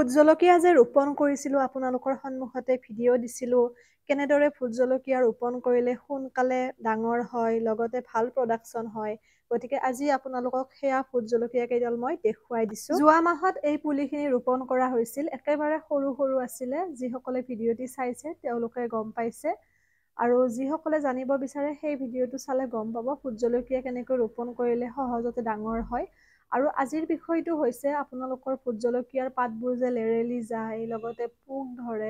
foot জলকীয়া যে ৰোপণ কৰিছিলো আপোনালোকৰ সন্মুখতে ভিডিঅ' দিছিলো কেনেদৰে ভোট জলকীয়া ৰোপণ কৰিলে সোনকালে ডাঙৰ হয় লগতে ভাল প্ৰডাকশ্যন হয় গতিকে আজি আপোনালোকক সেয়া ভোট কেইডাল মই দেখুৱাই দিছোঁ যোৱা মাহত এই পুলিখিনি ৰোপণ কৰা হৈছিল একেবাৰে সৰু সৰু আছিলে যিসকলে ভিডিঅ'টি চাইছে তেওঁলোকে গম পাইছে আৰু যিসকলে জানিব বিচাৰে সেই ভিডিঅ'টো চালে গম পাব ভোট জলকীয়া কেনেকৈ ৰোপণ কৰিলে সহজতে ডাঙৰ হয় আৰু আজিৰ বিষয়টো হৈছে আপোনালোকৰ ভোট জলকীয়াৰ পাতবোৰ যে লেৰেলি যায় লগতে পোক ধৰে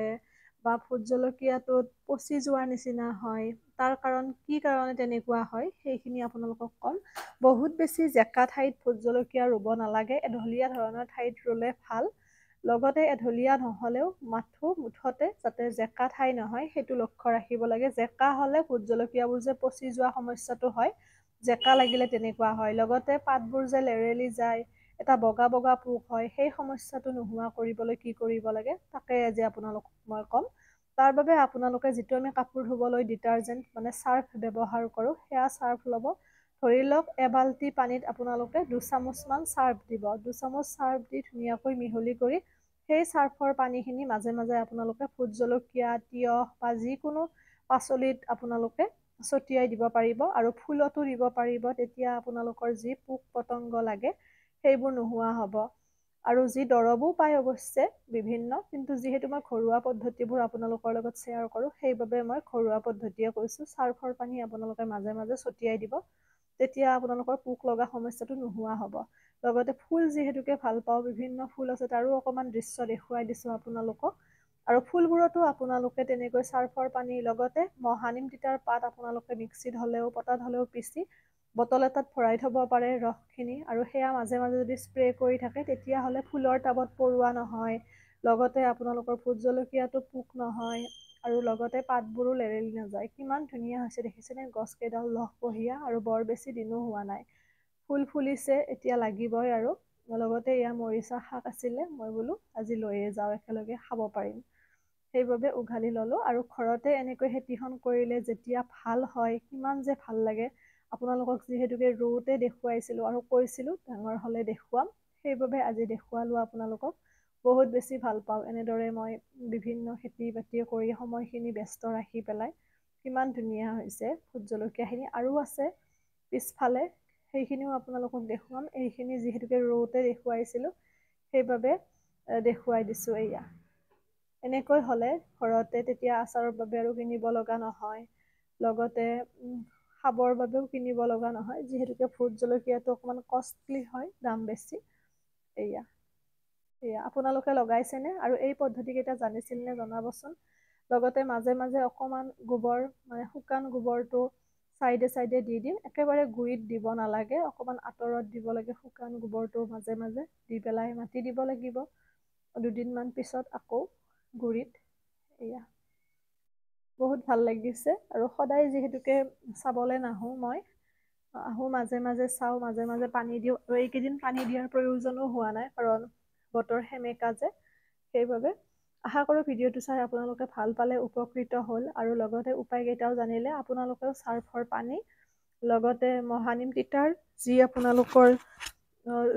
বা ভোট জলকীয়াটোত পচি যোৱাৰ নিচিনা হয় তাৰ কাৰণ কি কাৰণে তেনেকুৱা হয় সেইখিনি আপোনালোকক ক'ম বহুত বেছি জেকা ঠাইত ভোট জলকীয়া ৰুব নালাগে এঢলীয়া ধৰণৰ ঠাইত ৰুলে ভাল লগতে এঢলীয়া নহ'লেও মাথো মুঠতে যাতে জেকা ঠাই নহয় সেইটো লক্ষ্য ৰাখিব লাগে জেকা হ'লে ভোট জলকীয়াবোৰ যে পচি যোৱা সমস্যাটো হয় জেকা লাগিলে তেনেকুৱা হয় লগতে পাতবোৰ যে লেৰেলি যায় এটা বগা বগা পোক হয় সেই সমস্যাটো নোহোৱা কৰিবলৈ কি কৰিব লাগে তাকে আজি আপোনালোকক মই ক'ম তাৰ বাবে আপোনালোকে যিটো আমি কাপোৰ ধুবলৈ ডিটাৰজেণ্ট মানে চাৰ্ফ ব্যৱহাৰ কৰোঁ সেয়া চাৰ্ফ ল'ব ধৰি লওক এবাল্টি পানীত আপোনালোকে দুচামুচমান চাৰ্ফ দিব দুচামুচ চাৰ্ফ দি ধুনীয়াকৈ মিহলি কৰি সেই চাৰ্ফৰ পানীখিনি মাজে মাজে আপোনালোকে ভোট জলকীয়া তিয়হ বা যিকোনো পাচলিত আপোনালোকে ছটিয়াই দিব পাৰিব আৰু ফুলতো দিব পাৰিব তেতিয়া আপোনালোকৰ যি পোক পতংগ লাগে সেইবোৰ নোহোৱা হ'ব আৰু যি দৰৱো পায় অৱশ্যে বিভিন্ন কিন্তু যিহেতু মই ঘৰুৱা পদ্ধতিবোৰ আপোনালোকৰ লগত শ্বেয়াৰ কৰোঁ সেইবাবে মই ঘৰুৱা পদ্ধতিয়ে কৈছোঁ চাৰ্ফৰ পানী আপোনালোকে মাজে মাজে ছটিয়াই দিব তেতিয়া আপোনালোকৰ পোক লগা সমস্যাটো নোহোৱা হ'ব লগতে ফুল যিহেতুকে ভাল পাওঁ বিভিন্ন ফুল আছে তাৰো অকণমান দৃশ্য দেখুৱাই দিছোঁ আপোনালোকক আৰু ফুলবোৰতো আপোনালোকে তেনেকৈ চাৰ্ফৰ পানীৰ লগতে মহানিম তিতাৰ পাত আপোনালোকে মিক্সিত হ'লেও পতাত হ'লেও পিচি বটল এটাত ভৰাই থ'ব পাৰে ৰসখিনি আৰু সেয়া মাজে মাজে যদি স্প্ৰে কৰি থাকে তেতিয়াহ'লে ফুলৰ টাবত পৰুৱা নহয় লগতে আপোনালোকৰ ভোট জলকীয়াটো পোক নহয় আৰু লগতে পাতবোৰো লেৰেলি নাযায় কিমান ধুনীয়া হৈছে দেখিছেনে গছকেইডাল লহ বহীয়া আৰু বৰ বেছি দিনো হোৱা নাই ফুল ফুলিছে এতিয়া লাগিবই আৰু মোৰ লগতে এয়া মৰিচা শাক আছিলে মই বোলো আজি লৈয়ে যাওঁ একেলগে খাব পাৰিম সেইবাবে উঘালি ললোঁ আৰু ঘৰতে এনেকৈ খেতিখন কৰিলে যেতিয়া ভাল হয় কিমান যে ভাল লাগে আপোনালোকক যিহেতুকে ৰোওঁতে দেখুৱাইছিলোঁ আৰু কৈছিলোঁ ডাঙৰ হ'লে দেখুৱাম সেইবাবে আজি দেখুৱালোঁ আপোনালোকক বহুত বেছি ভাল পাওঁ এনেদৰে মই বিভিন্ন খেতি বাতি কৰি সময়খিনি ব্যস্ত ৰাখি পেলাই কিমান ধুনীয়া হৈছে ভোট জলকীয়াখিনি আৰু আছে পিছফালে সেইখিনিও আপোনালোকক দেখুৱাম এইখিনি যিহেতুকে ৰৌতে দেখুৱাইছিলোঁ সেইবাবে দেখুৱাই দিছোঁ এয়া এনেকৈ হ'লে ঘৰতে তেতিয়া আচাৰৰ বাবে আৰু কিনিব লগা নহয় লগতে খাবৰ বাবেও কিনিব লগা নহয় যিহেতুকে ভোট জলকীয়াটো অকণমান কষ্টলি হয় দাম বেছি এয়া এয়া আপোনালোকে লগাইছেনে আৰু এই পদ্ধতিকেইটা জানিছিল নে জনাবচোন লগতে মাজে মাজে অকণমান গোবৰ মানে শুকান গোবৰটো চাইডে চাইডে দি দিম একেবাৰে গুৰিত দিব নালাগে অকণমান আঁতৰত দিব লাগে শুকান গোবৰটো মাজে মাজে দি পেলাই মাটি দিব লাগিব দুদিনমান পিছত আকৌ গুৰিত এয়া বহুত ভাল লাগিছে আৰু সদায় যিহেতুকে চাবলৈ নাহোঁ মই আহোঁ মাজে মাজে চাওঁ মাজে মাজে পানী দিওঁ আৰু এইকেইদিন পানী দিয়াৰ প্ৰয়োজনো হোৱা নাই কাৰণ বতৰ সেমেকা যে সেইবাবে আশা কৰোঁ ভিডিঅ'টো চাই আপোনালোকে ভাল পালে উপকৃত হ'ল আৰু লগতে উপায়কেইটাও জানিলে আপোনালোকেও চাৰ্ফৰ পানী লগতে মহানিম তিতাৰ যি আপোনালোকৰ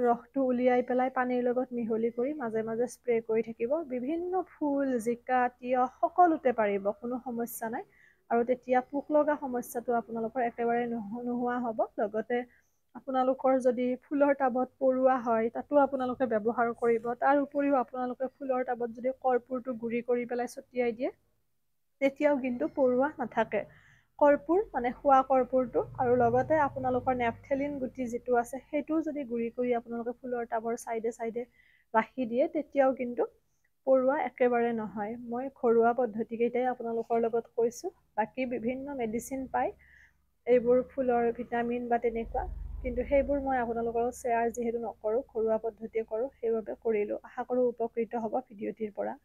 ৰসটো উলিয়াই পেলাই পানীৰ লগত মিহলি কৰি মাজে মাজে স্প্ৰে কৰি থাকিব বিভিন্ন ফুল জিকা তিয়হ সকলোতে পাৰিব কোনো সমস্যা নাই আৰু তেতিয়া পোক লগা সমস্যাটো আপোনালোকৰ একেবাৰে নোহোৱা হ'ব লগতে আপোনালোকৰ যদি ফুলৰ টাবত পৰুৱা হয় তাতো আপোনালোকে ব্যৱহাৰ কৰিব তাৰ উপৰিও আপোনালোকে ফুলৰ টাবত যদি কৰ্পূৰটো গুৰি কৰি পেলাই ছটিয়াই দিয়ে তেতিয়াও কিন্তু পৰুৱা নাথাকে কৰ্পূৰ মানে শোৱা কৰ্পূৰটো আৰু লগতে আপোনালোকৰ নেপথেলিন গুটি যিটো আছে সেইটোও যদি গুড়ি কৰি আপোনালোকে ফুলৰ টাবৰ ছাইডে ছাইডে ৰাখি দিয়ে তেতিয়াও কিন্তু পৰুৱা একেবাৰে নহয় মই ঘৰুৱা পদ্ধতিকেইটাই আপোনালোকৰ লগত কৈছোঁ বাকী বিভিন্ন মেডিচিন পায় এইবোৰ ফুলৰ ভিটামিন বা তেনেকুৱা কিন্তু সেইবোৰ মই আপোনালোকৰ শ্বেয়াৰ যিহেতু নকৰোঁ ঘৰুৱা পদ্ধতিয়ে কৰোঁ সেইবাবে কৰিলোঁ আশা কৰোঁ উপকৃত হ'ব ভিডিঅ'টিৰ পৰা